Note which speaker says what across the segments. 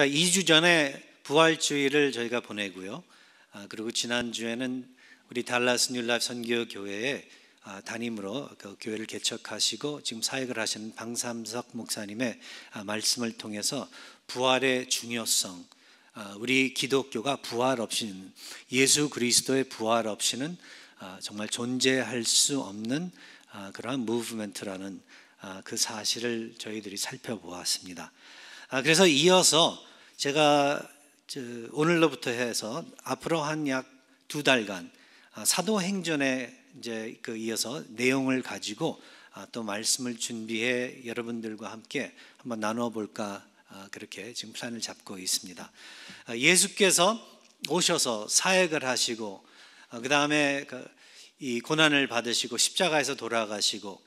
Speaker 1: 자, 2주 전에 부활주의를 저희가 보내고요. 아, 그리고 지난주에는 우리 달라스 뉴라이프 선교 교회에 아, 담임으로 그 교회를 개척하시고 지금 사역을 하시는 방삼석 목사님의 아, 말씀을 통해서 부활의 중요성, 아, 우리 기독교가 부활 없이는 예수 그리스도의 부활 없이는 아, 정말 존재할 수 없는 아, 그러한 무브먼트라는 그 사실을 저희들이 살펴보았습니다. 그래서 이어서 제가 오늘로부터 해서 앞으로 한 약 두 달간 아, 사도행전에 이제 그 이어서 내용을 가지고 아, 또 말씀을 준비해 여러분들과 함께 한번 나눠볼까 아, 그렇게 지금 플랜을 잡고 있습니다. 예수께서 오셔서 사역을 하시고 그 다음에 이 고난을 받으시고 십자가에서 돌아가시고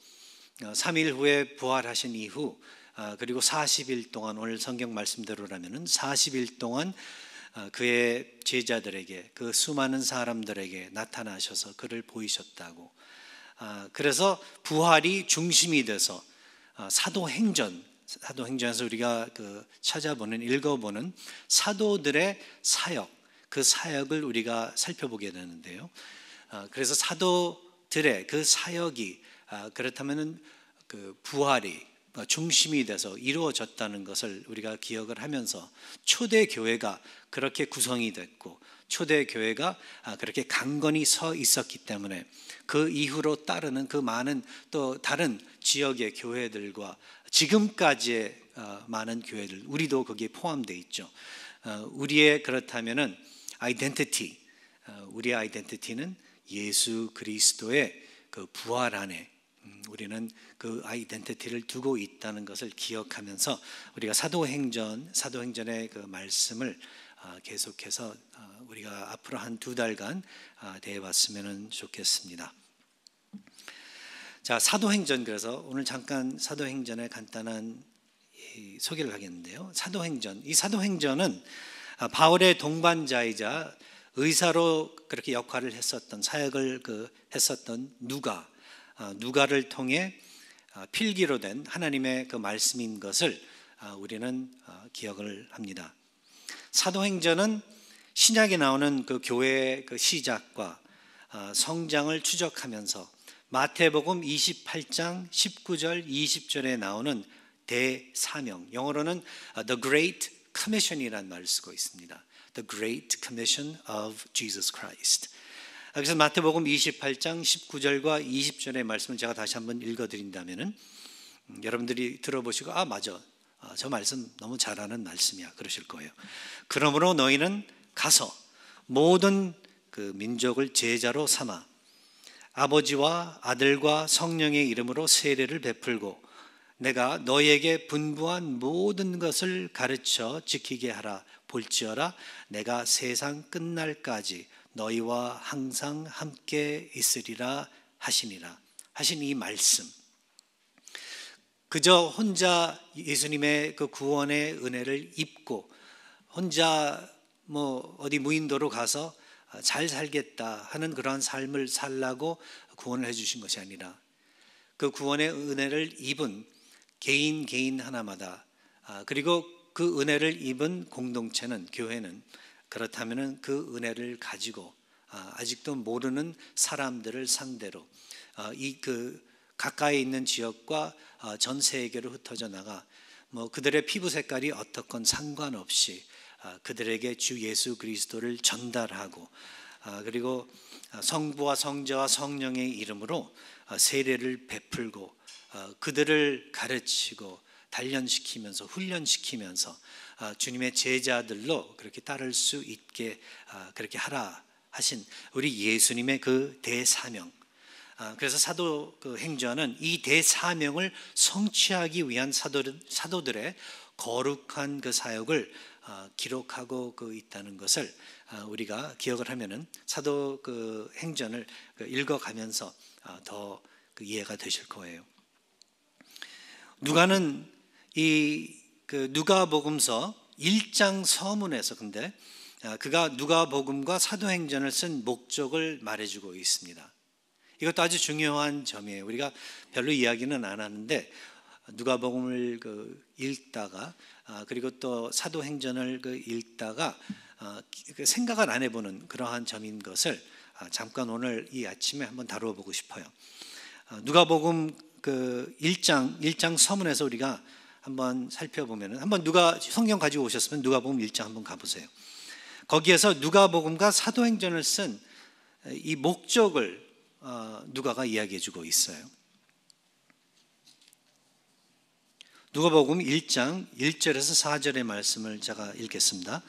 Speaker 1: 3일 후에 부활하신 이후 아, 그리고 40일 동안 오늘 성경 말씀대로라면은 40일 동안 아, 그의 제자들에게 그 수많은 사람들에게 나타나셔서 그를 보이셨다고. 아, 그래서 부활이 중심이 돼서 사도행전 사도행전에서 우리가 그 찾아보는 읽어보는 사도들의 사역 그 사역을 우리가 살펴보게 되는데요. 그래서 사도들의 그 사역이 그렇다면은 그 부활이 어, 중심이 돼서 이루어졌다는 것을 우리가 기억을 하면서 초대 교회가 그렇게 구성이 됐고 초대 교회가 아, 그렇게 강건히 서 있었기 때문에 그 이후로 따르는 그 많은 또 다른 지역의 교회들과 지금까지의 어, 많은 교회들 우리도 거기에 포함되어 있죠. 어, 우리의 그렇다면은 아이덴티티 우리의 아이덴티티는 예수 그리스도의 그 부활 안에 음, 우리는 그 아이덴티티를 두고 있다는 것을 기억하면서 우리가 사도행전 사도행전의 그 말씀을 아, 계속해서 아, 우리가 앞으로 한 두 달간 아, 대해봤으면 좋겠습니다. 자 사도행전 그래서 오늘 잠깐 사도행전의 간단한 소개를 하겠는데요. 사도행전 이 사도행전은 바울의 동반자이자 의사로 그렇게 역할을 했었던 사역을 그 했었던 누가 아, 누가를 통해 아, 필기로 된 하나님의 그 말씀인 것을 아, 우리는 기억을 합니다. 사도행전은 신약에 나오는 그 교회의 그 시작과 성장을 추적하면서 마태복음 28장 19절 20절에 나오는 대사명 영어로는 the great commission이라는 말을 쓰고 있습니다. the great commission of Jesus Christ. 아, 그래서 마태복음 28장 19절과 20절의 말씀을 제가 다시 한번 읽어드린다면은 음, 여러분들이 들어보시고 아 맞아 아, 저 말씀 너무 잘하는 말씀이야 그러실 거예요. 그러므로 너희는 가서 모든 그 민족을 제자로 삼아 아버지와 아들과 성령의 이름으로 세례를 베풀고 내가 너희에게 분부한 모든 것을 가르쳐 지키게 하라 볼지어라 내가 세상 끝날까지 너희와 항상 함께 있으리라 하시니라 하신 이 말씀 그저 혼자 예수님의 그 구원의 은혜를 입고 혼자 뭐 어디 무인도로 가서 잘 살겠다 하는 그러한 삶을 살라고 구원을 해주신 것이 아니라 그 구원의 은혜를 입은 개인 개인 하나마다 아, 그리고 그 은혜를 입은 공동체는 교회는 그렇다면 그 은혜를 가지고 아, 아직도 모르는 사람들을 상대로 아, 이그 가까이 있는 지역과 아, 전 세계로 흩어져 나가 뭐 그들의 피부 색깔이 어떻건 상관없이 그들에게 주 예수 그리스도를 전달하고 그리고 성부와 성자와 성령의 이름으로 세례를 베풀고 그들을 가르치고 단련시키면서 훈련시키면서 아, 주님의 제자들로 그렇게 따를 수 있게 아, 그렇게 하라 하신 우리 예수님의 그 대사명. 아, 그래서 사도 그 행전은 이 대사명을 성취하기 위한 사도들, 사도들의 거룩한 그 사역을 기록하고 그 있다는 것을 우리가 기억을 하면은 사도 그 행전을 그 읽어가면서 더 그 이해가 되실 거예요. 누가는 이그 누가복음서 1장 서문에서 근데 아, 그가 누가복음과 사도행전을 쓴 목적을 말해주고 있습니다. 이것도 아주 중요한 점이에요. 우리가 별로 이야기는 안 하는데 누가복음을 그 읽다가 아, 그리고 또 사도행전을 그 읽다가 아, 그 생각을 안 해보는 그러한 점인 것을 잠깐 오늘 이 아침에 한번 다뤄보고 싶어요. 누가복음 그 1장 1장 서문에서 우리가 한번 살펴보면 한번 누가 성경 가지고 오셨으면 누가복음 1장 한번 가보세요. 거기에서 누가복음과 사도행전을 쓴 이 목적을 어, 누가가 이야기해주고 있어요. 누가복음 1장 1절에서 4절의 말씀을 제가 읽겠습니다.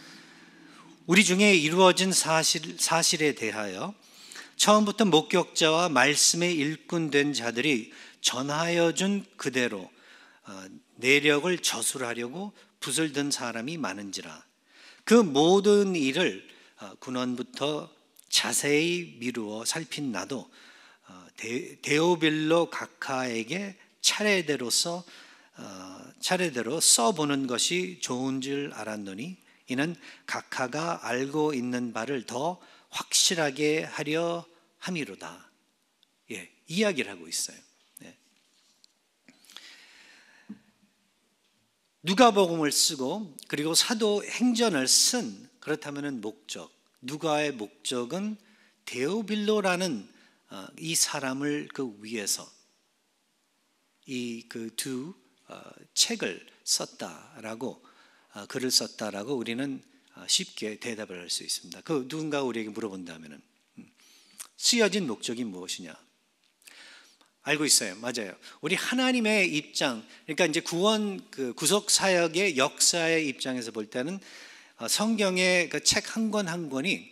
Speaker 1: 우리 중에 이루어진 사실, 사실에 대하여 처음부터 목격자와 말씀에 일꾼된 자들이 전하여 준 그대로 어, 내력을 저술하려고 붓을 든 사람이 많은지라 그 모든 일을 어, 군원부터 자세히 미루어 살핀 나도 데, 어, 오빌로 각하에게 차례대로서 어, 차례대로 써보는 것이 좋은 줄 알았노니 이는 각하가 알고 있는 바를 더 확실하게 하려 함이로다. 예, 이야기를 하고 있어요. 누가복음을 쓰고 그리고 사도 행전을 쓴 그렇다면은 목적 누가의 목적은 데오빌로라는 어, 이 사람을 그위해서이 그두 어, 책을 썼다라고 어, 글을 썼다라고 우리는 쉽게 대답을 할 수 있습니다. 그 누군가 우리에게 물어본다면은 음, 쓰여진 목적이 무엇이냐? 알고 있어요. 맞아요. 우리 하나님의 입장, 그러니까 이제 구원 그 구속 사역의 역사의 입장에서 볼 때는 어, 성경의 그 책 한 권 한 권이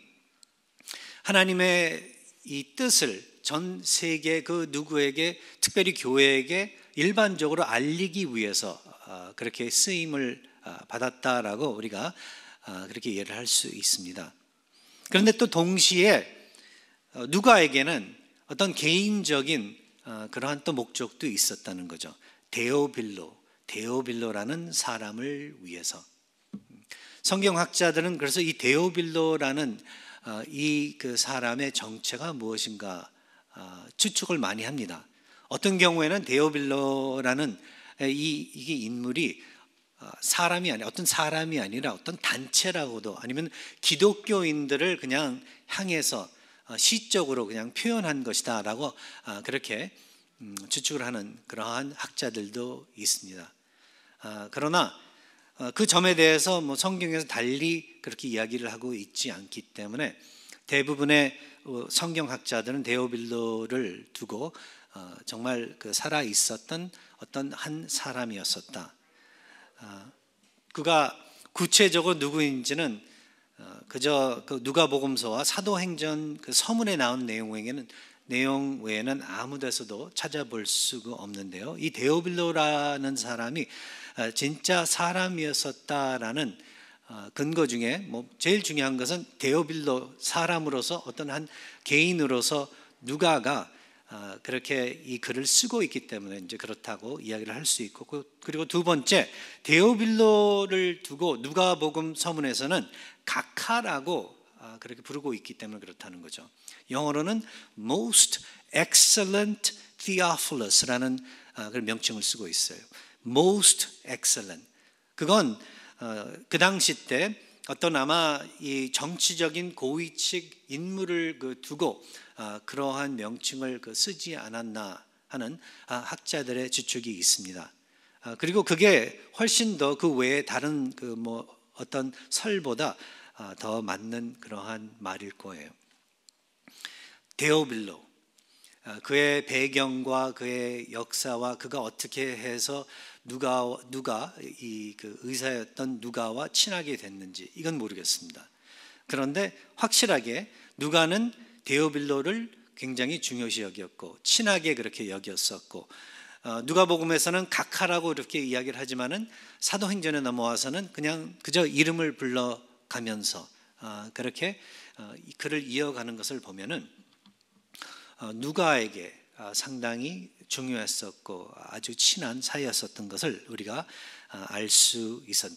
Speaker 1: 하나님의 이 뜻을 전 세계 그 누구에게 특별히 교회에게 일반적으로 알리기 위해서 어, 그렇게 쓰임을 어, 받았다라고 우리가 그렇게 이해를 할 수 있습니다. 그런데 또 동시에 누가에게는 어떤 개인적인 어, 그러한 또 목적도 있었다는 거죠. 데오빌로, 데오빌로라는 사람을 위해서. 성경학자들은 그래서 이 데오빌로라는 어, 이그 사람의 정체가 무엇인가 어, 추측을 많이 합니다. 어떤 경우에는 데오빌로라는 이 이게 인물이 사람이 아니 어떤 사람이 아니라 어떤 단체라고도 아니면 기독교인들을 그냥 향해서 어, 시적으로 그냥 표현한 것이다라고 아, 그렇게 음, 추측을 하는 그러한 학자들도 있습니다. 아, 그러나 어, 그 점에 대해서 뭐 성경에서 달리 그렇게 이야기를 하고 있지 않기 때문에 대부분의 어, 성경학자들은 데오빌로를 두고 정말 그 살아 있었던 어떤 한 사람이었었다. 아, 그가 구체적으로 누구인지는 그저 그 누가복음서와 사도행전 그 서문에 나온 내용 외에는 내용 외에는 아무 데서도 찾아볼 수가 없는데요. 이 데오빌로라는 사람이 아, 진짜 사람이었었다라는 아, 근거 중에 뭐 제일 중요한 것은 데오빌로 사람으로서 어떤 한 개인으로서 누가가 아, 그렇게 이 글을 쓰고 있기 때문에 이제 그렇다고 이야기를 할 수 있고 그, 그리고 두 번째 데오빌로를 두고 누가복음 서문에서는 각하라고 아, 그렇게 부르고 있기 때문에 그렇다는 거죠. 영어로는 most excellent Theophilus라는 아, 그런 명칭을 쓰고 있어요. most excellent. 그건 어, 그 당시 때 어떤 아마 이 정치적인 고위층 인물을 그 두고 아, 그러한 명칭을 그 쓰지 않았나 하는 학자들의 지축이 있습니다. 그리고 그게 훨씬 더 그 외에 다른 그뭐 어떤 설보다 아, 더 맞는 그러한 말일 거예요. 데오빌로 아, 그의 배경과 그의 역사와 그가 어떻게 해서 누가 누가 이 그 의사였던 누가와 친하게 됐는지 이건 모르겠습니다. 그런데 확실하게 누가는 데오빌로를 굉장히 중요시 여겼고 친하게 그렇게 여겼었고 어, 누가복음에서는 각하라고 이렇게 이야기를 하지만은 사도행전에 넘어와서는 그냥 그저 이름을 불러 가면서 어, 그렇게 어, 글을 이어가는 것을 보면은 누가에게 상당히 중요했었고 아주 친한 사이였었던 것을 우리가 알 수 있었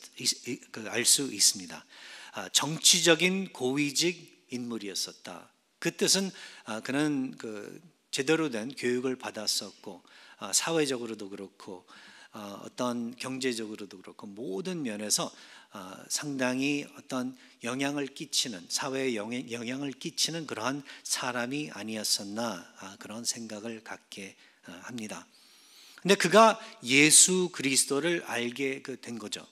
Speaker 1: 그 알수 있습니다. 아, 정치적인 고위직 인물이었었다. 그 뜻은 아, 그는 그 제대로 된 교육을 받았었고 어, 사회적으로도 그렇고 어, 어떤 경제적으로도 그렇고 모든 면에서 어, 상당히 어떤 영향을 끼치는 사회에 영향을 끼치는 그러한 사람이 아니었었나 아, 그런 생각을 갖게 합니다. 근데 그가 예수 그리스도를 알게 그 된 거죠.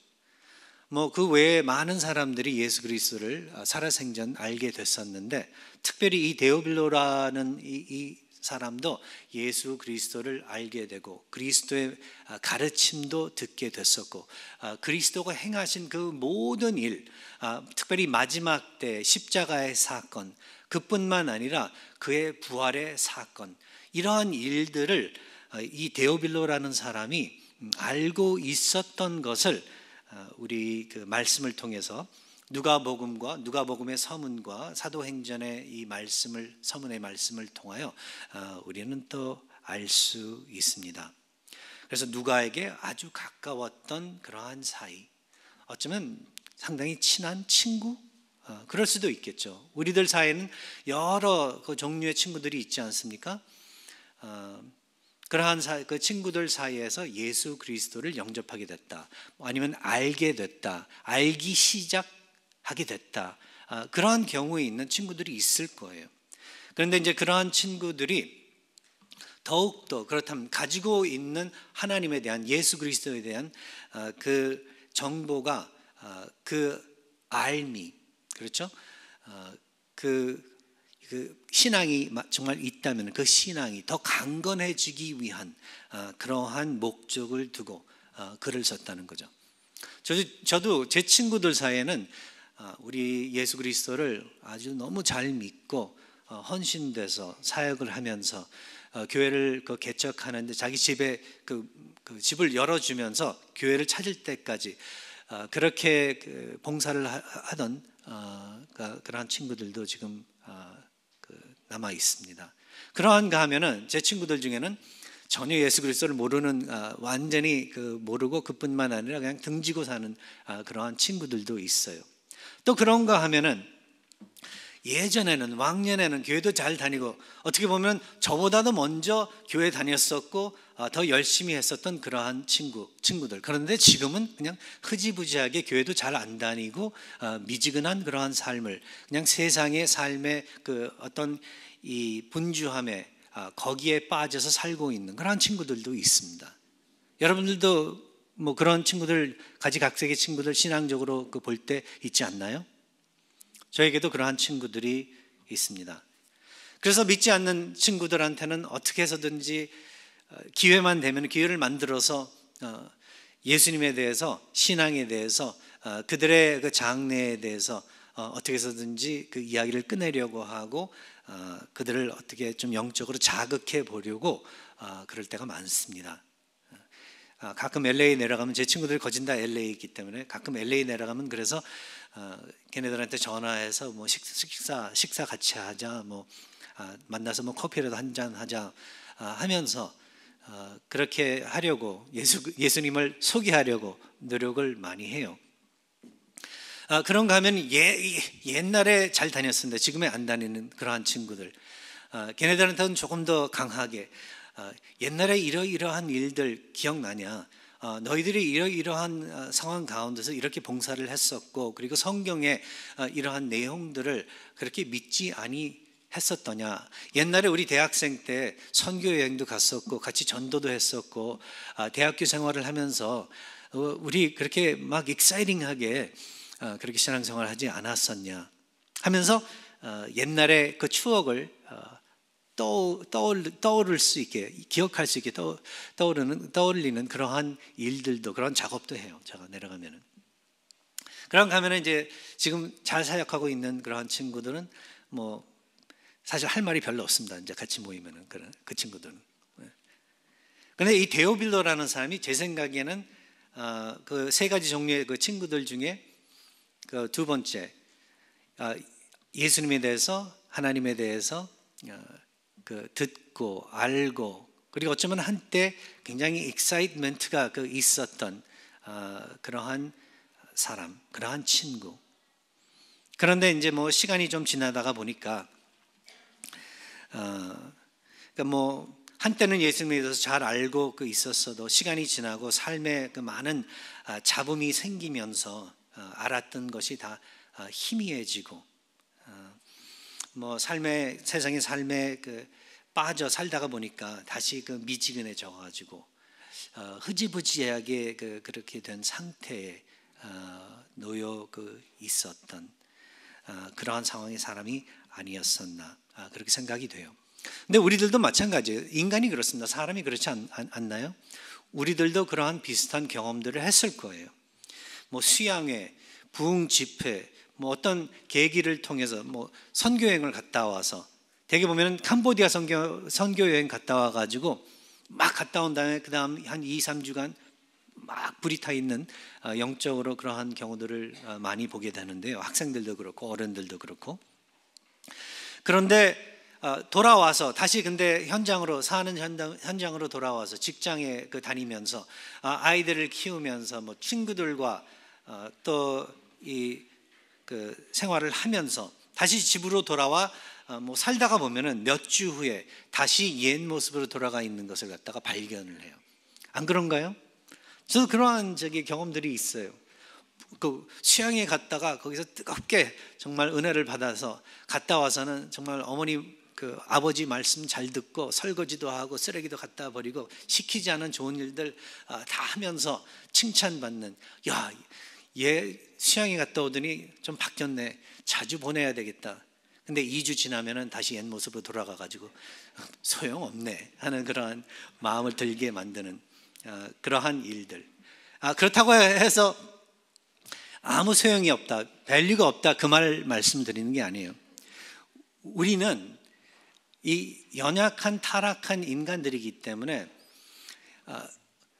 Speaker 1: 뭐 그 외에 많은 사람들이 예수 그리스도를 살아생전 알게 됐었는데 특별히 이 데오빌로라는 이, 이 사람도 예수 그리스도를 알게 되고 그리스도의 아, 가르침도 듣게 됐었고 아, 그리스도가 행하신 그 모든 일, 아, 특별히 마지막 때 십자가의 사건, 그뿐만 아니라 그의 부활의 사건, 이러한 일들을 이 데오빌로라는 사람이 음, 알고 있었던 것을 우리 그 말씀을 통해서 누가복음과 누가복음의 서문과 사도행전의 이 말씀을 서문의 말씀을 통하여 어, 우리는 또 알 수 있습니다. 그래서 누가에게 아주 가까웠던 그러한 사이, 어쩌면 상당히 친한 친구, 어, 그럴 수도 있겠죠. 우리들 사이에는 여러 그 종류의 친구들이 있지 않습니까? 어, 그러한 사이, 그 친구들 사이에서 예수 그리스도를 영접하게 됐다. 아니면 알게 됐다. 알기 시작 하게 됐다. 아, 그러한 경우에 있는 친구들이 있을 거예요. 그런데 이제 그러한 친구들이 더욱더 그렇다면 가지고 있는 하나님에 대한 예수 그리스도에 대한 아, 그 정보가 아, 그 알미 그렇죠? 아, 그, 그 신앙이 정말 있다면 그 신앙이 더 강건해지기 위한 아, 그러한 목적을 두고 아, 글을 썼다는 거죠. 저 저도 제 친구들 사이에는 아, 우리 예수 그리스도를 아주 너무 잘 믿고 어, 헌신돼서 사역을 하면서 어, 교회를 그 개척하는데 자기 집에 그, 그 집을 열어주면서 교회를 찾을 때까지 어, 그렇게 그 봉사를 하던 그, 그러한 친구들도 지금 남아 있습니다. 그러한가 하면은 제 친구들 중에는 전혀 예수 그리스도를 모르는 완전히 모르고 그뿐만 아니라 그냥 등지고 사는 그러한 친구들도 있어요. 또 그런가 하면은 예전에는 왕년에는 교회도 잘 다니고 어떻게 보면 저보다도 먼저 교회 다녔었고 아, 더 열심히 했었던 그러한 친구 친구들 그런데 지금은 그냥 흐지부지하게 교회도 잘 안 다니고 아, 미지근한 그러한 삶을 그냥 세상의 삶의 그 어떤 이 분주함에 아, 거기에 빠져서 살고 있는 그러한 친구들도 있습니다. 여러분들도 뭐 그런 친구들 가지각색의 친구들 신앙적으로 그 볼 때 있지 않나요? 저에게도 그러한 친구들이 있습니다. 그래서 믿지 않는 친구들한테는 어떻게 해서든지 어, 기회만 되면 기회를 만들어서 어, 예수님에 대해서 신앙에 대해서 어, 그들의 그 장래에 대해서 어떻게 해서든지 그 이야기를 꺼내려고 하고 그들을 어떻게 좀 영적으로 자극해 보려고 그럴 때가 많습니다. 어, 가끔 LA 내려가면 제 친구들 거진다 LA 이기 때문에 가끔 LA 내려가면 그래서 어, 걔네들한테 전화해서 뭐 식, 사 식사 같이 하자 뭐 아, 만나서 뭐 커피라도 한 잔 하자 아, 하면서 어, 그렇게 하려고 예수 예수님을 소개하려고 노력을 많이 해요. 아, 그런가 하면 예, 옛날에 잘 다녔었는데 지금에안 다니는 그러한 친구들. 아, 걔네들한테는 조금 더 강하게 어, 옛날에 이러이러한 일들 기억나냐? 어, 너희들이 이러이러한 어, 상황 가운데서 이렇게 봉사를 했었고 그리고 성경에 이러한 내용들을 그렇게 믿지 아니 했었더냐. 옛날에 우리 대학생 때 선교 여행도 갔었고 같이 전도도 했었고 아, 대학교 생활을 하면서 우리 그렇게 막 익사이팅하게 그렇게 신앙생활 을 하지 않았었냐 하면서 옛날에 그 추억을 떠오를 수 있게 기억할 수 있게 떠오르는 떠올리는 그러한 일들도 그런 작업도 해요. 제가 내려가면은 그럼 가면은 이제 지금 잘 사역하고 있는 그러한 친구들은 뭐 사실 할 말이 별로 없습니다. 이제 같이 모이면은 그런 그 친구들은. 그런데이 예. 데오빌러라는 사람이 제 생각에는 어, 아, 그세 가지 종류의 그 친구들 중에 그 두 번째 어, 예수님에 대해서 하나님에 대해서 어, 그 듣고 알고 그리고 어쩌면 한때 굉장히 익사이트먼트가 그 있었던 어, 그러한 사람, 그러한 친구. 그런데 이제 뭐 시간이 좀 지나다가 보니까 어, 그러니까 뭐 한때는 예수님에 대해서 잘 알고 그 있었어도 시간이 지나고 삶에 그 많은 아, 잡음이 생기면서 어, 알았던 것이 다 어, 희미해지고 뭐 삶의 세상의 삶에 그 빠져 살다가 보니까 다시 그 미지근해져 가지고 어, 흐지부지하게 그, 그렇게 된 상태에 어, 놓여 그 있었던 어, 그러한 상황의 사람이 아니었었나 아, 그렇게 생각이 돼요. 근데 우리들도 마찬가지예요. 인간이 그렇습니다. 사람이 그렇지 않, 않 나요 우리들도 그러한 비슷한 경험들을 했을 거예요. 뭐 수양회, 부흥 집회, 뭐 어떤 계기를 통해서 뭐 선교 여행을 갔다 와서 대개 보면은 캄보디아 선교 선교 여행 갔다 와 가지고 막 갔다 온 다음에 그다음 한 2, 3주간 막 불이 타 있는 어, 영적으로 그러한 경우들을 어, 많이 보게 되는데요. 학생들도 그렇고 어른들도 그렇고. 그런데 어, 돌아와서 다시 근데 현장으로 사는 현장, 현장으로 돌아와서 직장에 그 다니면서 아, 아이들을 키우면서 뭐 친구들과 또이 그 생활을 하면서 다시 집으로 돌아와 어, 뭐 살다가 보면은 몇 주 후에 다시 옛 모습으로 돌아가 있는 것을 갖다가 발견을 해요. 안 그런가요? 저도 그러한 저기 경험들이 있어요. 그 수양에 갔다가 거기서 뜨겁게 정말 은혜를 받아서 갔다 와서는 정말 어머니 그 아버지 말씀 잘 듣고 설거지도 하고 쓰레기도 갖다 버리고 시키지 않은 좋은 일들 아, 다 하면서 칭찬받는 야 얘수양이 갔다 오더니 좀 바뀌었네. 자주 보내야 되겠다. 근데 2주 지나면은 다시 옛 모습으로 돌아가 가지고 소용없네 하는 그러한 마음을 들게 만드는 어, 그러한 일들. 아 그렇다고 해서 아무 소용이 없다, 밸류가 없다 그 말 말씀드리는 게 아니에요. 우리는 이 연약한 타락한 인간들이기 때문에 아,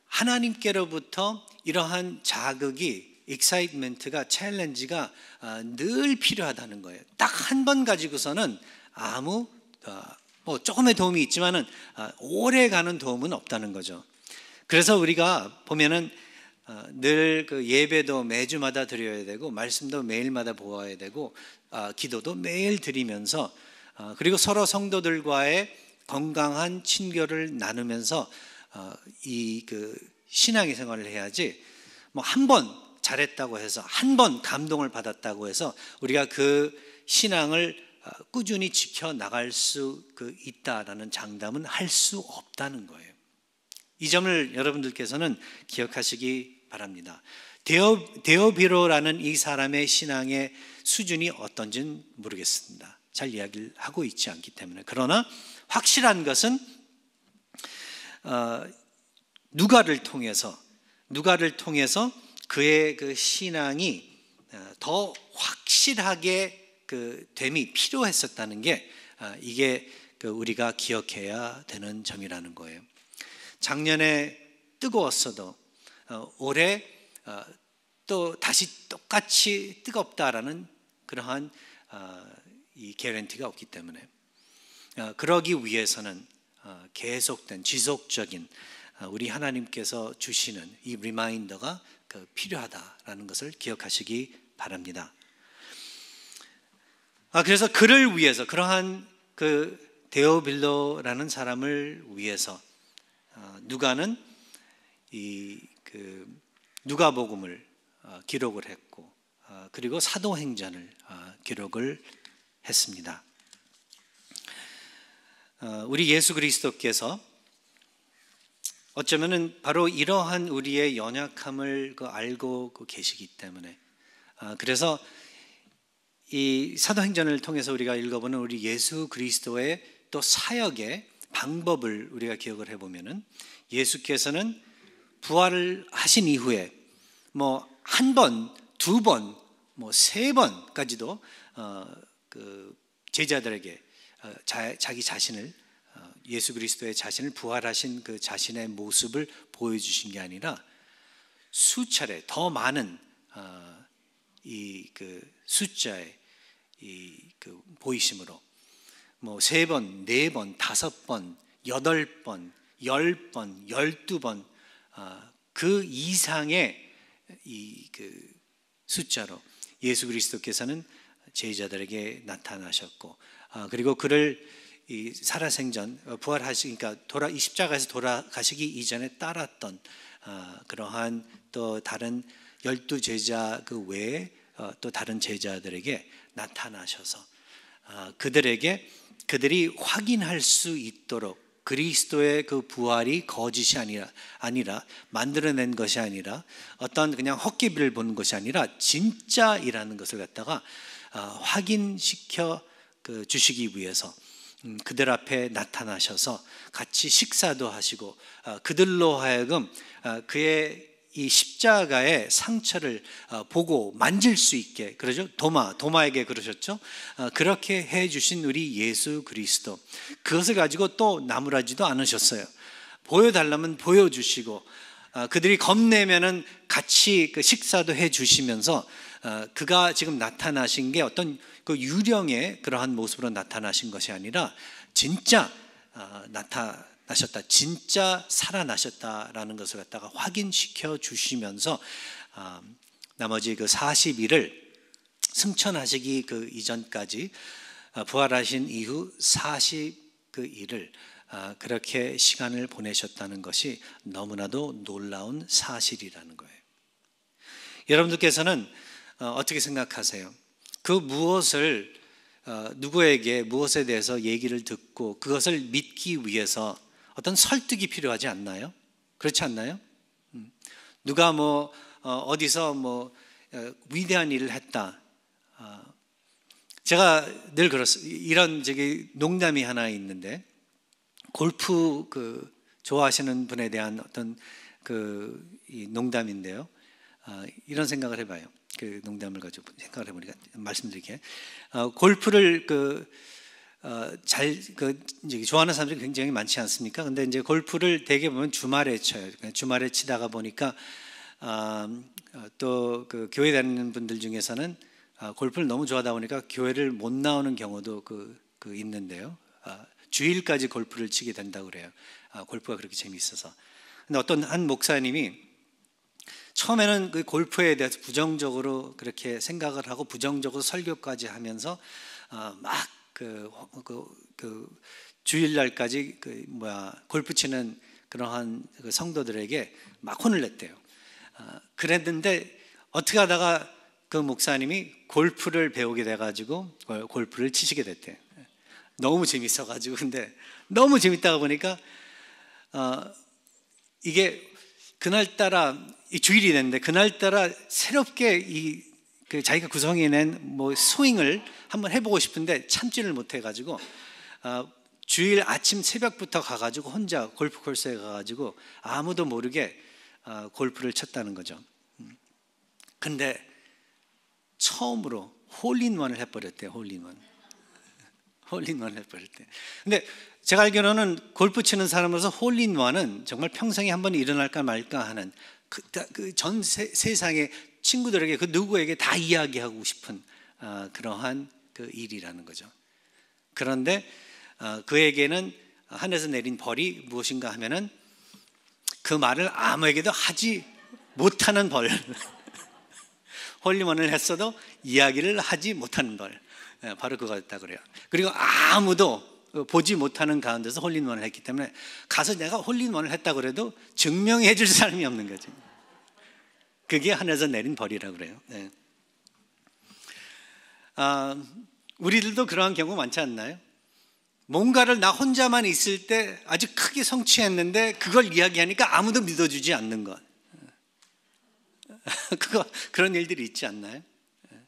Speaker 1: 하나님께로부터 이러한 자극이 익사이트멘트가 챌린지가 아, 늘 필요하다는 거예요. 딱 한 번 가지고서는 아무 아, 뭐 조금의 도움이 있지만은 아, 오래 가는 도움은 없다는 거죠. 그래서 우리가 보면은 늘그 예배도 매주마다 드려야 되고 말씀도 매일마다 보아야 되고 기도도 매일 드리면서 그리고 서로 성도들과의 건강한 친교를 나누면서 이그 신앙의 생활을 해야지 뭐한번 잘했다고 해서 한 번 감동을 받았다고 해서 우리가 그 신앙을 어, 꾸준히 지켜 나갈 수 그 있다라는 장담은 할 수 없다는 거예요. 이 점을 여러분들께서는 기억하시기 바랍니다. 데오, 데오비로라는 이 사람의 신앙의 수준이 어떤지는 모르겠습니다. 잘 이야기를 하고 있지 않기 때문에. 그러나 확실한 것은 어, 누가를 통해서 누가를 통해서 그의 그 신앙이 어, 더 확실하게 그 됨이 필요했었다는 게 아, 이게 그 우리가 기억해야 되는 점이라는 거예요. 작년에 뜨거웠어도 어, 올해 어, 또 다시 똑같이 뜨겁다라는 그러한 아, 이 개런티가 없기 때문에 아, 그러기 위해서는 계속된 지속적인 우리 하나님께서 주시는 이 리마인더가 그 필요하다라는 것을 기억하시기 바랍니다. 아 그래서 그를 위해서 그러한 그 데오빌로라는 사람을 위해서 어, 누가는 이 그 누가복음을 어, 기록을 했고 어, 그리고 사도행전을 기록을 했습니다. 우리 예수 그리스도께서 어쩌면은 바로 이러한 우리의 연약함을 그 알고 그 계시기 때문에 아, 그래서 이 사도행전을 통해서 우리가 읽어보는 우리 예수 그리스도의 또 사역의 방법을 우리가 기억을 해보면은 예수께서는 부활을 하신 이후에 뭐 한 번, 두 번, 뭐 세 번까지도 어, 그 제자들에게 어, 자, 자기 자신을 예수 그리스도의 자신을 부활하신 그 자신의 모습을 보여주신 게 아니라 수차례 더 많은 어, 이그 숫자의 이그 보이심으로 뭐 세 번, 네 번, 다섯 번, 여덟 번, 열 번, 열두 번, 어, 그 이상의 이 그 숫자로 예수 그리스도께서는 제자들에게 나타나셨고, 아, 그리고 그를 이 살아생전 어, 부활하시니까 그러니까 돌아 이 십자가에서 돌아가시기 이전에 따랐던 어, 그러한 또 다른 열두 제자 그 외에 어, 또 다른 제자들에게 나타나셔서 어, 그들에게 그들이 확인할 수 있도록 그리스도의 그 부활이 거짓이 아니라 아니라 만들어낸 것이 아니라 어떤 그냥 헛기비를 보는 것이 아니라 진짜이라는 것을 갖다가 아, 확인시켜 그 주시기 위해서 음, 그들 앞에 나타나셔서 같이 식사도 하시고 어, 그들로 하여금 어, 그의 이 십자가의 상처를 어, 보고 만질 수 있게 그러죠 도마 도마에게 그러셨죠 그렇게 해주신 우리 예수 그리스도 그것을 가지고 또 나무라지도 않으셨어요 보여달라면 보여주시고 그들이 겁내면은 같이 그 식사도 해주시면서 그가 지금 나타나신 게 어떤 그 유령의 그러한 모습으로 나타나신 것이 아니라 진짜 아, 나타나셨다. 진짜 살아나셨다라는 것을 갖다가 확인시켜 주시면서 아, 나머지 그 40일을 승천하시기 그 이전까지 아, 부활하신 이후 40 그 일을 그렇게 시간을 보내셨다는 것이 너무나도 놀라운 사실이라는 거예요. 여러분들께서는 어, 어떻게 생각하세요? 그 무엇을 어, 누구에게 무엇에 대해서 얘기를 듣고 그것을 믿기 위해서 어떤 설득이 필요하지 않나요? 그렇지 않나요? 음. 누가 뭐 어, 어디서 뭐 어, 위대한 일을 했다. 아, 제가 늘 그렇습니다. 이런 저기 농담이 하나 있는데 골프 그 좋아하시는 분에 대한 어떤 그 농담인데요. 아, 이런 생각을 해봐요. 그 농담을 가지고 생각을 해보니까 말씀드릴게 어, 골프를 그 어, 잘, 그, 좋아하는 사람들이 굉장히 많지 않습니까? 근데 이제 골프를 대개 보면 주말에 쳐요. 그러니까 주말에 치다가 보니까, 아, 어, 또, 그, 교회 다니는 분들 중에서는 아, 골프를 너무 좋아하다 보니까 교회를 못 나오는 경우도 그, 그 있는데요. 아, 주일까지 골프를 치게 된다 그래요. 아, 골프가 그렇게 재미있어서. 근데 어떤 한 목사님이 처음에는 그 골프에 대해서 부정적으로 그렇게 생각을 하고 부정적으로 설교까지 하면서 어, 막그 그, 그 주일날까지 그 뭐야 골프 치는 그러한 그 성도들에게 막 혼을 냈대요. 어, 그랬는데 어떻게 하다가 그 목사님이 골프를 배우게 돼가지고 골프를 치시게 됐대. 너무 재밌어가지고 근데 너무 재밌다가 보니까 어, 이게 그날따라 이 주일이 됐는데 그날따라 새롭게 이그 자기가 구성해낸 뭐 스윙을 한번 해보고 싶은데 참지를 못해가지고 어, 주일 아침 새벽부터 가가지고 혼자 골프 코스에 가가지고 아무도 모르게 어, 골프를 쳤다는 거죠. 음. 근데 처음으로 홀인원을 해버렸대요. 홀인원. 홀인원을 해버렸대. 근데 제가 알기로는 골프 치는 사람으로서 홀인원은 정말 평생에 한번 일어날까 말까 하는 그전 그, 그 세상의 친구들에게 그 누구에게 다 이야기하고 싶은 어, 그러한 그 일이라는 거죠. 그런데 어, 그에게는 하늘에서 내린 벌이 무엇인가 하면은 그 말을 아무에게도 하지 못하는 벌. 홀리원을 했어도 이야기를 하지 못하는 벌. 예, 바로 그거였다 그래요. 그리고 아무도 보지 못하는 가운데서 홀린원을 했기 때문에 가서 내가 홀린원을 했다 그래도 증명해 줄 사람이 없는 거죠. 그게 하늘에서 내린 벌이라 그래요. 네. 아, 우리들도 그러한 경우 많지 않나요? 뭔가를 나 혼자만 있을 때 아주 크게 성취했는데 그걸 이야기하니까 아무도 믿어주지 않는 것. 그거 그런 일들이 있지 않나요? 네.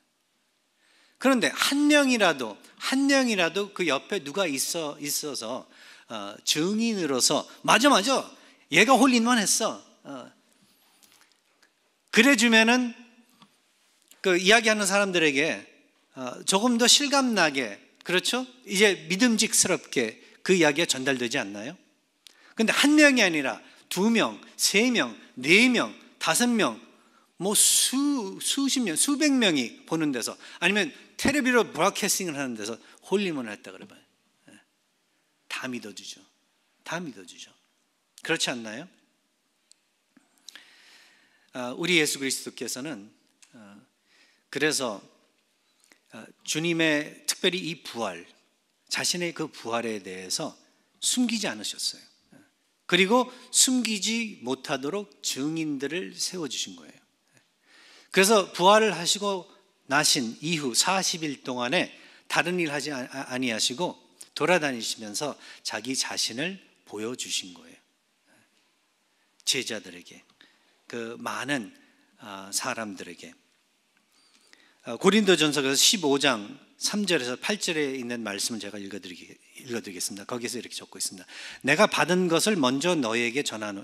Speaker 1: 그런데 한 명이라도 한 명이라도 그 옆에 누가 있어 있어서 어, 증인으로서 맞아 맞아 얘가 홀인만 했어 어, 그래주면은 그 이야기하는 사람들에게 어, 조금 더 실감나게 그렇죠? 이제 믿음직스럽게 그 이야기가 전달되지 않나요? 근데 한 명이 아니라 두 명, 세 명, 네 명, 다섯 명, 뭐 수, 수십 명, 수백 명이 보는 데서 아니면 테레비로 브라캐스팅을 하는 데서 홀림을 했다 그래봐다 예, 믿어주죠. 다 믿어주죠. 그렇지 않나요? 어, 우리 예수 그리스도께서는 어, 그래서 어, 주님의 특별히 이 부활, 자신의 그 부활에 대해서 숨기지 않으셨어요. 그리고 숨기지 못하도록 증인들을 세워주신 거예요. 그래서 부활을 하시고 나신 이후 40일 동안에 다른 일 하지 아, 아니하시고 돌아다니시면서 자기 자신을 보여주신 거예요. 제자들에게. 그 많은 아, 사람들에게 아, 고린도전서 15장 3절에서 8절에 있는 말씀을 제가 읽어드리겠, 습니다 거기서 이렇게 적고 있습니다. 내가 받은 것을 먼저 너에게 전하,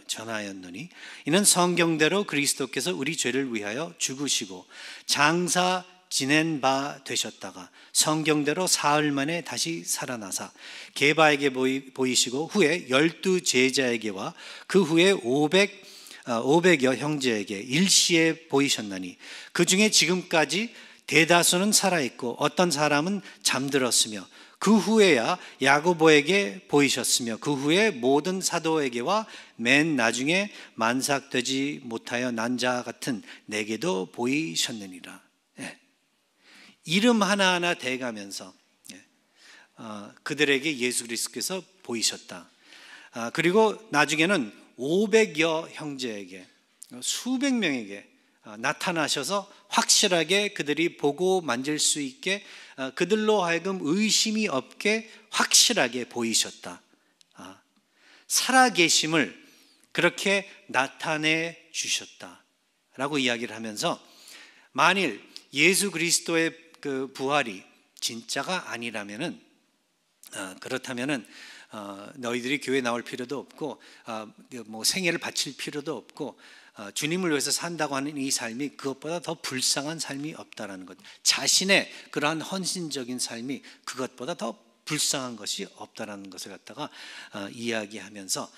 Speaker 1: 였느니 이는 성경대로 그리스도께서 우리 죄를 위하여 죽으시고 장사 지낸 바 되셨다가 성경대로 사흘 만에 다시 살아나사 게바에게 보이, 시고 후에 열두 제자에게와 그 후에 오백 500여 어, 형제에게 일시에 보이셨나니 그 중에 지금까지 대다수는 살아있고 어떤 사람은 잠들었으며 그 후에야 야고보에게 보이셨으며 그 후에 모든 사도에게와 맨 나중에 만삭되지 못하여 난자 같은 내게도 보이셨느니라. 예. 이름 하나하나 대가면서 예. 어, 그들에게 예수 그리스께서 보이셨다. 아, 그리고 나중에는 500여 형제에게 수백 명에게 아, 나타나셔서 확실하게 그들이 보고 만질 수 있게 아, 그들로 하여금 의심이 없게 확실하게 보이셨다. 아, 살아계심을 그렇게 나타내 주셨다. 라고 이야기를 하면서 만일 예수 그리스도의 그 부활이 진짜가 아니라면은 그렇다면은 어, 너희들이 교회 나올 필요도 없고 어, 뭐 생애를 바칠 필요도 없고 어, 주님을 위해서 산다고 하는 이 삶이 그것보다 더 불쌍한 삶이 없다라는 것. 자신의 그러한 헌신적인 삶이 그것보다 더 불쌍한 것이 없다라는 것을 갖다가 이야기하면서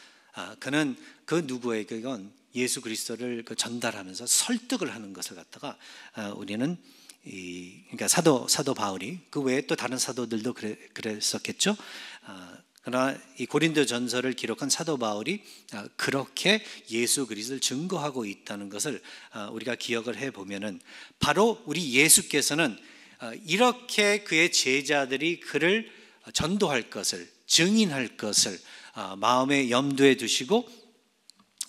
Speaker 1: 그는 그 누구에게건 예수 그리스도를 그 전달하면서 설득을 하는 것을 갖다가 우리는 이 그러니까 사도 사도 바울이 그 외에 또 다른 사도들도 그래, 그랬었겠죠. 그러나 이 고린도 전설을 기록한 사도 바울이 아, 그렇게 예수 그리스도를 증거하고 있다는 것을 아, 우리가 기억을 해 보면은 바로 우리 예수께서는 아, 이렇게 그의 제자들이 그를 전도할 것을 증인할 것을 마음에 염두에 두시고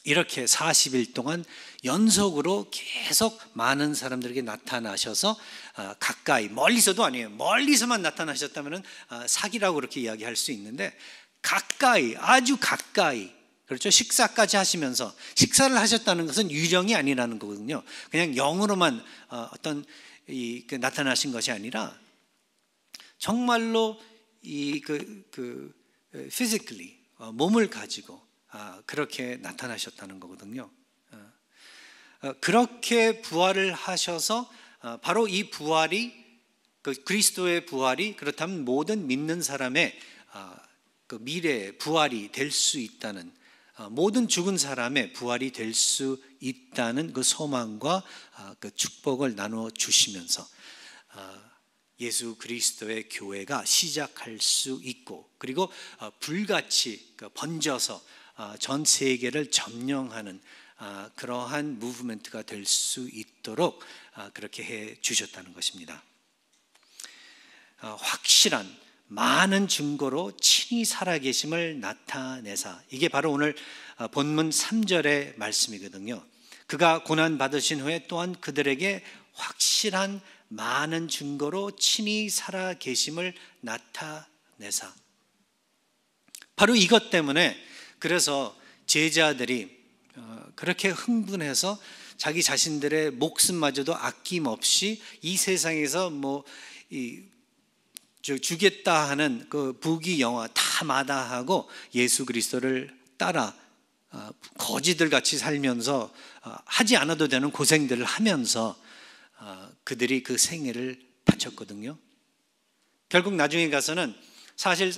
Speaker 1: 이렇게 40일 동안 연속으로 계속 많은 사람들에게 나타나셔서 아, 가까이 멀리서도 아니에요. 멀리서만 나타나셨다면 아, 사기라고 그렇게 이야기할 수 있는데 가까이 아주 가까이 그렇죠. 식사까지 하시면서 식사를 하셨다는 것은 유령이 아니라는 거거든요. 그냥 영으로만 어, 어떤 이, 그, 나타나신 것이 아니라 정말로 이 그그 그, 그 physically 어, 몸을 가지고 아, 그렇게 나타나셨다는 거거든요. 어, 그렇게 부활을 하셔서 어, 바로 이 부활이 그 그리스도의 부활이 그렇다면 모든 믿는 사람의 어, 그 미래의 부활이 될 수 있다는 모든 죽은 사람의 부활이 될 수 있다는 그 소망과 그 축복을 나누어 주시면서 예수 그리스도의 교회가 시작할 수 있고 그리고 불같이 그 번져서 전 세계를 점령하는 아, 그러한 무브먼트가 될 수 있도록 아, 그렇게 해 주셨다는 것입니다. 아, 확실한 많은 증거로 친히 살아계심을 나타내사 이게 바로 오늘 본문 3절의 말씀이거든요. 그가 고난 받으신 후에 또한 그들에게 확실한 많은 증거로 친히 살아계심을 나타내사 바로 이것 때문에 그래서 제자들이 어, 그렇게 흥분해서 자기 자신들의 목숨마저도 아낌없이 이 세상에서 뭐이 주겠다 하는 그 부귀 영화 다 마다하고 예수 그리스도를 따라 어, 거지들 같이 살면서 어, 하지 않아도 되는 고생들을 하면서 그들이 그 생애를 바쳤거든요. 결국 나중에 가서는 사실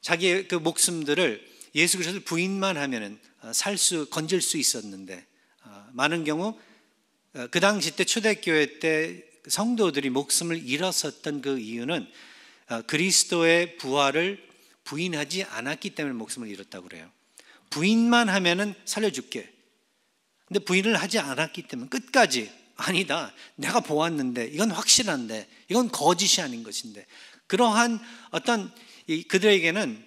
Speaker 1: 자기의 그 목숨들을 예수 그리스도를 부인만 하면은 어, 살 수, 건질 수 있었는데 어, 많은 경우 어, 그 당시 때 초대교회 때 성도들이 목숨을 잃었었던 그 이유는 그리스도의 부활을 부인하지 않았기 때문에 목숨을 잃었다고 그래요. 부인만 하면은 살려줄게. 근데 부인을 하지 않았기 때문에 끝까지 아니다. 내가 보았는데 이건 확실한데 이건 거짓이 아닌 것인데 그러한 어떤 그들에게는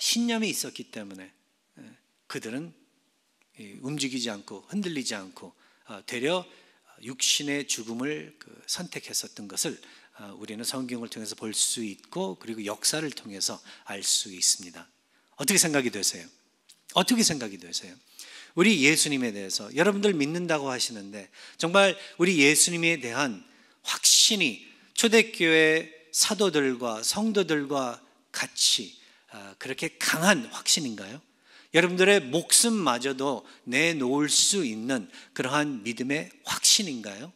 Speaker 1: 신념이 있었기 때문에 그들은 움직이지 않고 흔들리지 않고 아, 되려 육신의 죽음을 그 선택했었던 것을 아, 우리는 성경을 통해서 볼 수 있고 그리고 역사를 통해서 알 수 있습니다. 어떻게 생각이 되세요? 어떻게 생각이 되세요? 우리 예수님에 대해서 여러분들 믿는다고 하시는데 정말 우리 예수님에 대한 확신이 초대교회 사도들과 성도들과 같이 아, 그렇게 강한 확신인가요? 여러분들의 목숨마저도 내놓을 수 있는 그러한 믿음의 확신인가요?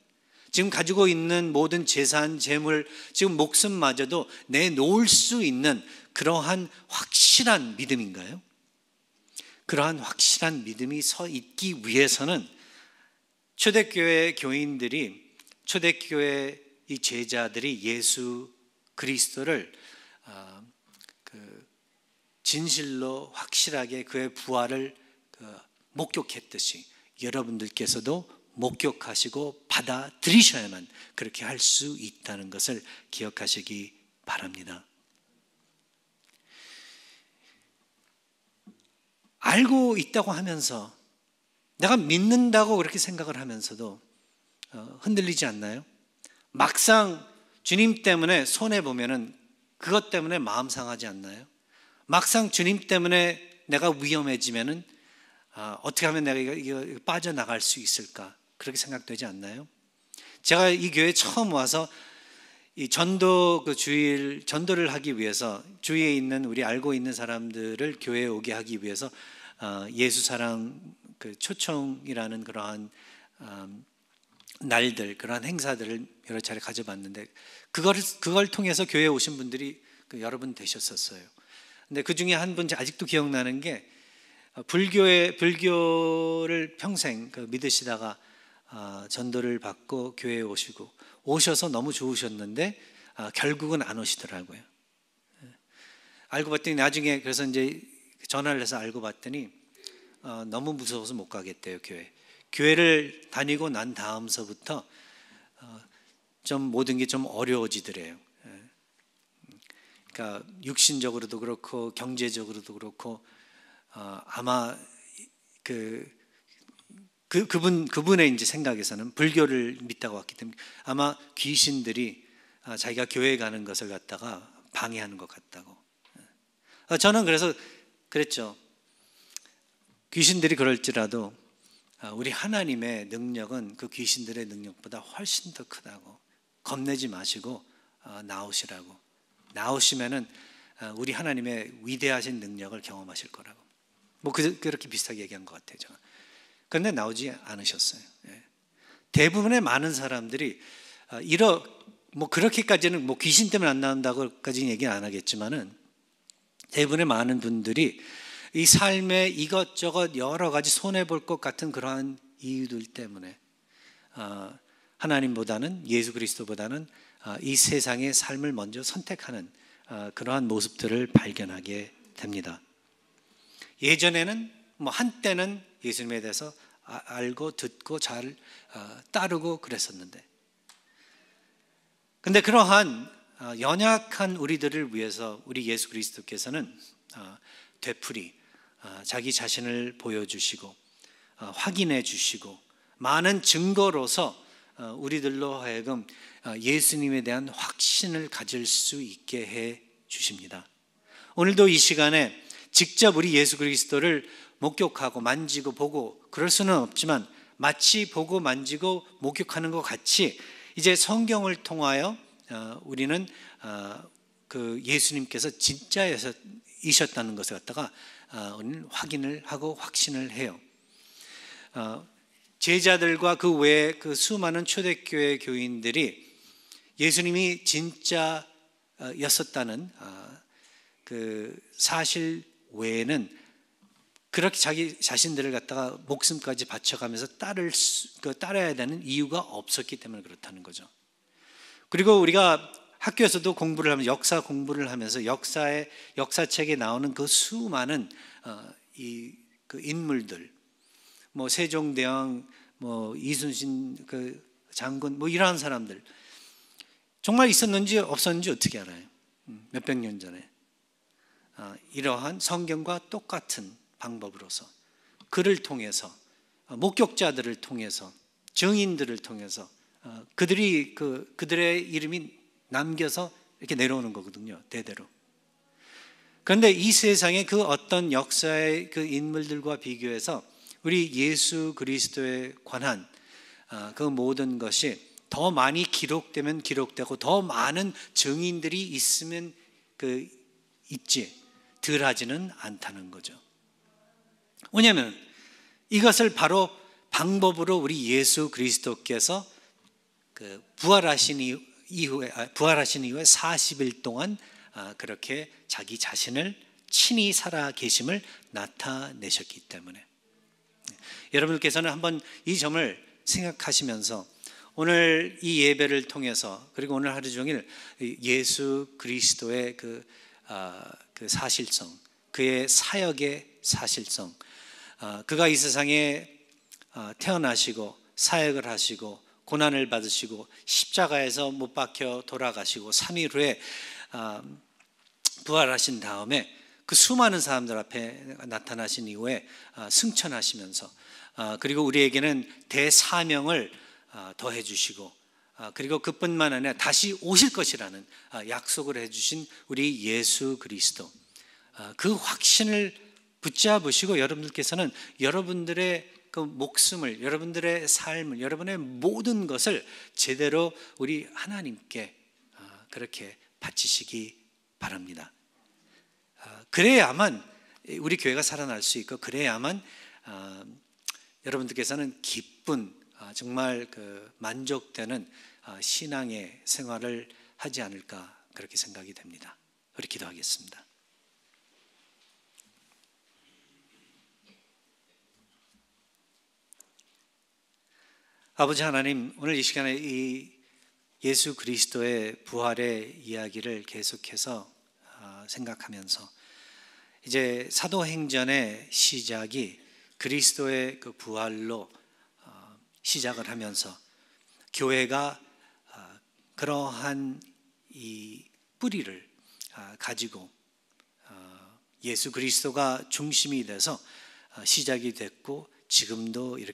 Speaker 1: 지금 가지고 있는 모든 재산, 재물, 지금 목숨마저도 내놓을 수 있는 그러한 확실한 믿음인가요? 그러한 확실한 믿음이 서 있기 위해서는 초대교회 교인들이 초대교회 이 제자들이 예수 그리스도를 아, 진실로 확실하게 그의 부활을 그, 목격했듯이 여러분들께서도 목격하시고 받아들이셔야만 그렇게 할 수 있다는 것을 기억하시기 바랍니다. 알고 있다고 하면서 내가 믿는다고 그렇게 생각을 하면서도 어, 흔들리지 않나요? 막상 주님 때문에 손해 보면은 그것 때문에 마음 상하지 않나요? 막상 주님 때문에 내가 위험해지면은 아, 어떻게 하면 내가 이거, 이거 빠져나갈 수 있을까 그렇게 생각되지 않나요? 제가 이 교회 처음 와서 이 전도 그 주일 전도를 하기 위해서 주위에 있는 우리 알고 있는 사람들을 교회에 오게 하기 위해서 어, 아, 예수사랑 그 초청이라는 그러한 음, 날들 그러한 행사들을 여러 차례 가져봤는데 그걸 그걸 통해서 교회에 오신 분들이 그 여러분 되셨었어요. 근데 그 중에 한 분 아직도 기억나는 게 어, 불교의 불교를 평생 그 믿으시다가 어, 전도를 받고 교회에 오시고 오셔서 너무 좋으셨는데 아, 결국은 안 오시더라고요. 예. 알고 봤더니 나중에 그래서 이제 전화를 해서 알고 봤더니 어, 너무 무서워서 못 가겠대요 교회. 교회를 다니고 난 다음서부터 좀 모든 게 좀 어려워지더래요. 그러니까 육신적으로도 그렇고 경제적으로도 그렇고 어, 아마 그, 그 그분 그분의 이제 생각에서는 불교를 믿다고 왔기 때문에 아마 귀신들이 아, 자기가 교회 가는 것을 갖다가 방해하는 것 같다고. 어, 저는 그래서 그랬죠. 귀신들이 그럴지라도 아, 우리 하나님의 능력은 그 귀신들의 능력보다 훨씬 더 크다고 겁내지 마시고 어, 나오시라고 나오시면은 어, 우리 하나님의 위대하신 능력을 경험하실 거라고. 뭐 그, 렇게 비슷하게 얘기한 것 같아요. 저는. 그런데 나오지 않으셨어요. 예. 대부분의 많은 사람들이 어, 이러 뭐 그렇게까지는 뭐 귀신 때문에 안 나온다고까지는 얘기는 안 하겠지만은 대부분의 많은 분들이 이 삶에 이것저것 여러 가지 손해 볼 것 같은 그러한 이유들 때문에 어, 하나님보다는 예수 그리스도보다는 아, 이 세상의 삶을 먼저 선택하는 아, 그러한 모습들을 발견하게 됩니다. 예전에는 뭐 한때는 예수님에 대해서 아, 알고 듣고 잘 따르고 그랬었는데 근데 그러한 연약한 우리들을 위해서 우리 예수 그리스도께서는 되풀이 자기 자신을 보여주시고 확인해 주시고 많은 증거로서 우리들로 하여금 어, 예수님에 대한 확신을 가질 수 있게 해 주십니다. 오늘도 이 시간에 직접 우리 예수 그리스도를 목격하고 만지고 보고 그럴 수는 없지만 마치 보고 만지고 목격하는 것 같이 이제 성경을 통하여 어, 우리는 어, 그 예수님께서 진짜이셨다는 것을 갖다가 오늘 확인을 하고 확신을 해요. 제자들과 그 외에 그 수많은 초대교회 교인들이 예수님이 진짜였었다는 아, 그 사실 외에는 그렇게 자기 자신들을 갖다가 목숨까지 바쳐가면서 따를 그 따라야 되는 이유가 없었기 때문에 그렇다는 거죠. 그리고 우리가 학교에서도 공부를 하면 역사 공부를 하면서 역사의 역사책에 나오는 그 수많은 어, 이그 인물들, 뭐 세종대왕, 뭐 이순신 그 장군, 뭐 이러한 사람들 정말 있었는지 없었는지 어떻게 알아요? 음, 몇백 년 전에 아, 이러한 성경과 똑같은 방법으로서 그를 통해서 아, 목격자들을 통해서 증인들을 통해서 아, 그들이 그 그들의 이름이 남겨서 이렇게 내려오는 거거든요 대대로. 그런데 이 세상의 그 어떤 역사의 그 인물들과 비교해서 우리 예수 그리스도에 관한 그 모든 것이 더 많이 기록되면 기록되고 더 많은 증인들이 있으면 그 있지 덜 하지는 않다는 거죠. 왜냐하면 이것을 바로 방법으로 우리 예수 그리스도께서 그 부활하신 이후에 아, 부활하신 이후에 40일 동안 아, 그렇게 자기 자신을 친히 살아 계심을 나타내셨기 때문에 네. 여러분께서는 한번 이 점을 생각하시면서 오늘 이 예배를 통해서 그리고 오늘 하루 종일 예수 그리스도의 그, 아, 그 사실성, 그의 사역의 사실성, 아, 그가 이 세상에 아, 태어나시고 사역을 하시고 고난을 받으시고 십자가에서 못 박혀 돌아가시고 3일 후에 아, 부활하신 다음에 그 수많은 사람들 앞에 나타나신 이후에 아, 승천하시면서 아, 그리고 우리에게는 대사명을 아, 더 해 주시고 아, 그리고 그뿐만 아니라 다시 오실 것이라는 아, 약속을 해 주신 우리 예수 그리스도 그 확신을 붙잡으시고 여러분들께서는 여러분들의 그 목숨을 여러분들의 삶을 여러분의 모든 것을 제대로 우리 하나님께 그렇게 바치시기 바랍니다. 그래야만 우리 교회가 살아날 수 있고 그래야만 여러분들께서는 기쁜 아, 정말 그 만족되는 아, 신앙의 생활을 하지 않을까 그렇게 생각이 됩니다. 우리 기도하겠습니다. 아버지 하나님, 오늘 이 시간에 이 예수 그리스도의 부활의 이야기를 계속해서 아, 생각하면서 이제 사도행전의 시작이 그리스도의 그 부활로 시작을 하면서 교회가 아, 그러한 이 뿌리를 아, 가지고 아, 예수 그리스도가 중심이 돼서 시작이 됐고 지금도 이렇게